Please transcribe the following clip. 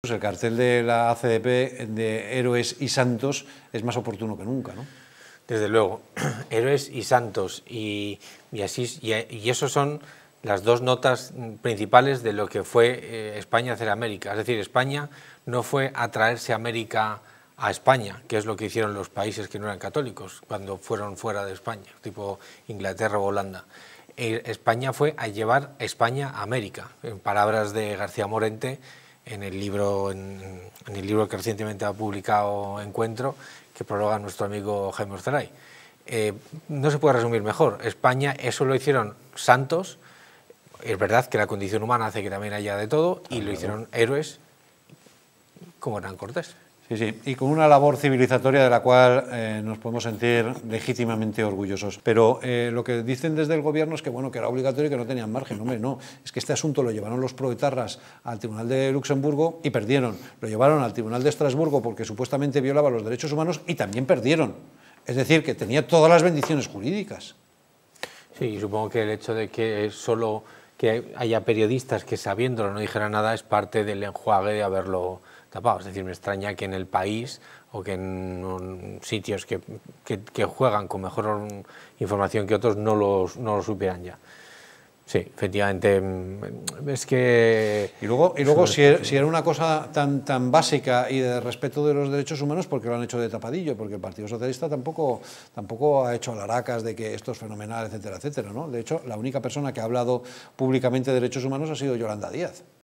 Pues el cartel de la ACDP de héroes y santos es más oportuno que nunca, ¿no? Desde luego, héroes y santos. Y, así, y, y eso son las dos notas principales de lo que fue eh, España hacer América. Es decir, España no fue atraerse a América a España, que es lo que hicieron los países que no eran católicos cuando fueron fuera de España, tipo Inglaterra o Holanda. Eh, España fue a llevar España a América, en palabras de García Morente, en el libro, en, el libro que recientemente ha publicado Encuentro, que prologa nuestro amigo Jaime Zelay, eh, no se puede resumir mejor. España, eso lo hicieron santos, es verdad que la condición humana hace que también haya de todo, y ah, lo hicieron héroes como Hernán Cortés. Sí, sí, y con una labor civilizatoria de la cual eh, nos podemos sentir legítimamente orgullosos. Pero eh, lo que dicen desde el gobierno es que, bueno, que era obligatorio y que no tenían margen. Hombre, no, es que este asunto lo llevaron los proetarras al Tribunal de Luxemburgo y perdieron. Lo llevaron al Tribunal de Estrasburgo porque supuestamente violaba los derechos humanos y también perdieron. Es decir, que tenía todas las bendiciones jurídicas. Sí, y supongo que el hecho de que solo que haya periodistas que sabiéndolo no dijeran nada es parte del enjuague de haberlo tapado. Es decir, me extraña que en el país o que en sitios que, juegan con mejor información que otros no, los, no lo supieran ya. Sí, efectivamente. Mm, es que. Y luego, y luego er, si, era una cosa tan, tan básica y de respeto de los derechos humanos, ¿por qué lo han hecho de tapadillo? Porque el Partido Socialista tampoco, tampoco ha hecho alaracas de que esto es fenomenal, etcétera, etcétera. ¿no? De hecho, la única persona que ha hablado públicamente de derechos humanos ha sido Yolanda Díaz.